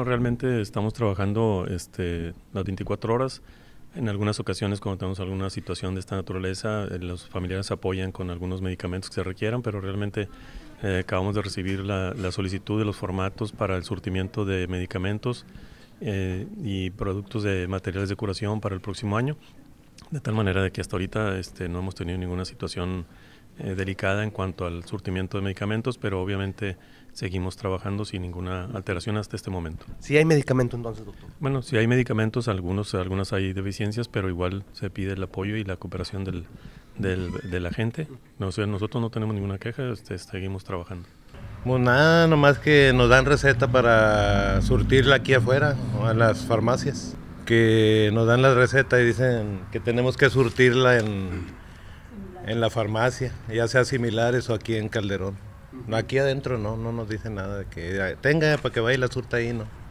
Realmente estamos trabajando este, las 24 horas. En algunas ocasiones, cuando tenemos alguna situación de esta naturaleza, eh, los familiares apoyan con algunos medicamentos que se requieran, pero realmente eh, acabamos de recibir la, solicitud de los formatos para el surtimiento de medicamentos eh, y productos de materiales de curación para el próximo año. De tal manera de que hasta ahorita este, no hemos tenido ninguna situación eh, delicada en cuanto al surtimiento de medicamentos, pero obviamente seguimos trabajando sin ninguna alteración hasta este momento. ¿Si hay medicamento entonces, doctor? Bueno, si hay medicamentos, algunos, algunas hay deficiencias, pero igual se pide el apoyo y la cooperación del, de la gente. nosotros no tenemos ninguna queja, este, seguimos trabajando. Pues nada, nomás que nos dan receta para surtirla aquí afuera, a las farmacias que nos dan la receta y dicen que tenemos que surtirla en, la farmacia, ya sea similares o aquí en Calderón. No, aquí adentro no, no nos dicen nada de que tenga para que vaya y la surta ahí, no.